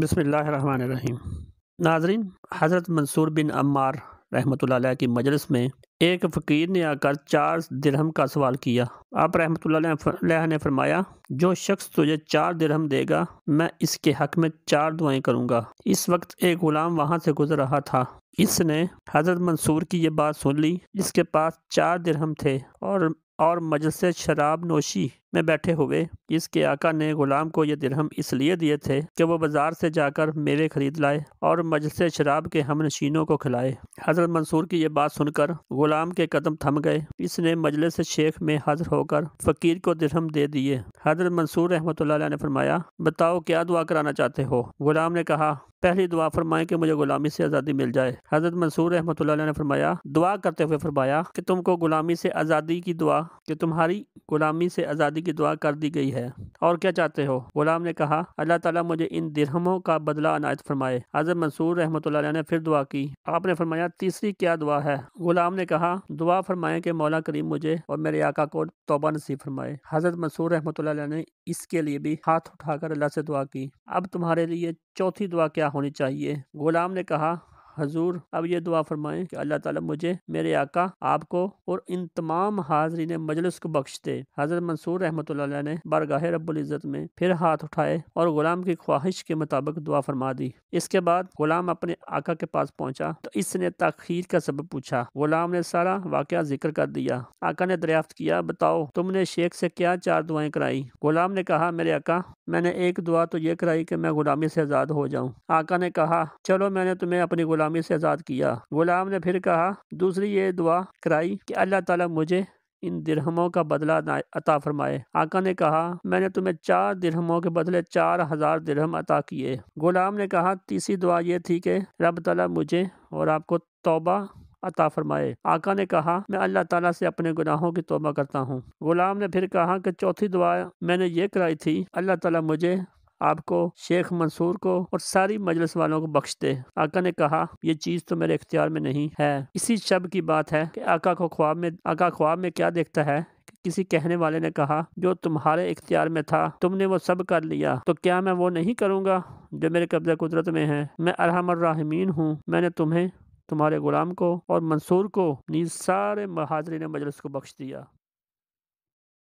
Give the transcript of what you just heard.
बसमीम नाजरीन हज़रत मंसूर बिन अम्मार रहमत की मजलिस में एक फ़कीर ने आकर चार दिरहम का सवाल किया आप रहमत ने फरमाया जो शख्स तुझे चार दिरहम देगा मैं इसके हक में चार दुआएं करूंगा इस वक्त एक ग़ुलाम वहां से गुजर रहा था इसने हज़रत मंसूर की यह बात सुन ली इसके पास चार दिरहम थे और और मजलसे शराब नोशी में बैठे हुए इसके आका ने गुलाम को ये दिरहम इसलिए दिए थे कि वो बाजार से जाकर मेवे खरीद लाए और मजलसे शराब के हम नशीनों को खिलाए हजरत मंसूर की ये बात सुनकर गुलाम के कदम थम गए इसने मजलिस शेख में हाजिर होकर फकीर को दिरहम दे दिए हजरत मंसूर रहमत ने फरमाया बताओ क्या दुआ कराना चाहते हो गुलाम ने कहा पहली दुआ फरमाएं कि मुझे गुलामी से आज़ादी मिल जाए हजरत मंसूर रहमत ने फरमाया दुआ करते हुए फरमाया कि तुमको गुलामी से आज़ादी की दुआ कि तुम्हारी गुलामी से आज़ादी की दुआ कर दी गई है और क्या चाहते हो गुलाम ने कहा अल्लाह ताला मुझे इन दिरहमों का बदला अनायत फरमाए हजरत मंसूर रहमत ने फिर दुआ की आपने फरमाया तीसरी क्या दुआ है गुलाम ने कहा दुआ फरमाए कि मौला करीम मुझे और मेरे आका को तोबा नसीब फरमाए हजरत मंसूर रहमत ने इसके लिए भी हाथ उठाकर अल्लाह से दुआ की अब तुम्हारे लिए चौथी दुआ क्या होनी चाहिए गुलाम ने कहा हजूर अब ये दुआ फरमाएं कि अल्लाह ताला मुझे मेरे आका आपको और इन तमाम हाजरीन मजलिस को बख्श दे हजरत मंसूर रहमत ने बारगाह इज़्ज़त में फिर हाथ उठाए और गुलाम की ख्वाहिश के मुताबिक दुआ फरमा दी इसके बाद गुलाम अपने आका के पास पहुंचा तो इसने तखीर का सबब पूछा गुलाम ने सारा वाक़ जिक्र कर दिया आका ने दरियाफ्त किया बताओ तुमने शेख से क्या चार दुआएं कराई गुलाम ने कहा मेरे आका मैंने एक दुआ तो ये कराई कि मैं गुलामी से आज़ाद हो जाऊँ आका ने कहा चलो मैंने तुम्हें अपनी गुलाम ग़ुलामी से आज़ाद किया ग़ुलाम ने फिर कहा दूसरी ये दुआ कराई कि अल्लाह ताला मुझे इन दिरहमों का बदला अता फरमाए आका ने कहा मैंने तुम्हें चार दिरहमों के बदले चार हजार दिरहम अता किए गुलाम ने कहा तीसरी दुआ ये थी कि रब तला मुझे और आपको तोबा अता फरमाए आका ने कहा मैं अल्लाह ताला से अपने गुनाहों की तोबा करता हूँ गुलाम ने फिर कहा कि चौथी दुआ मैंने ये कराई थी अल्लाह ताला मुझे आपको शेख मंसूर को और सारी मजलिस वालों को बख्श दे आका ने कहा यह चीज़ तो मेरे इख्तियार में नहीं है इसी शब की बात है कि आका को ख्वाब में आका ख्वाब में क्या देखता है किसी कहने वाले ने कहा जो तुम्हारे इख्तियार में था तुमने वो सब कर लिया तो क्या मैं वो नहीं करूँगा जो मेरे कब्जे कुदरत में है मैं अरहमर्राहमीन हूँ मैंने तुम्हें तुम्हारे गुलाम को और मंसूर को नीज सारे महाजरी ने मजलिस को बख्श दिया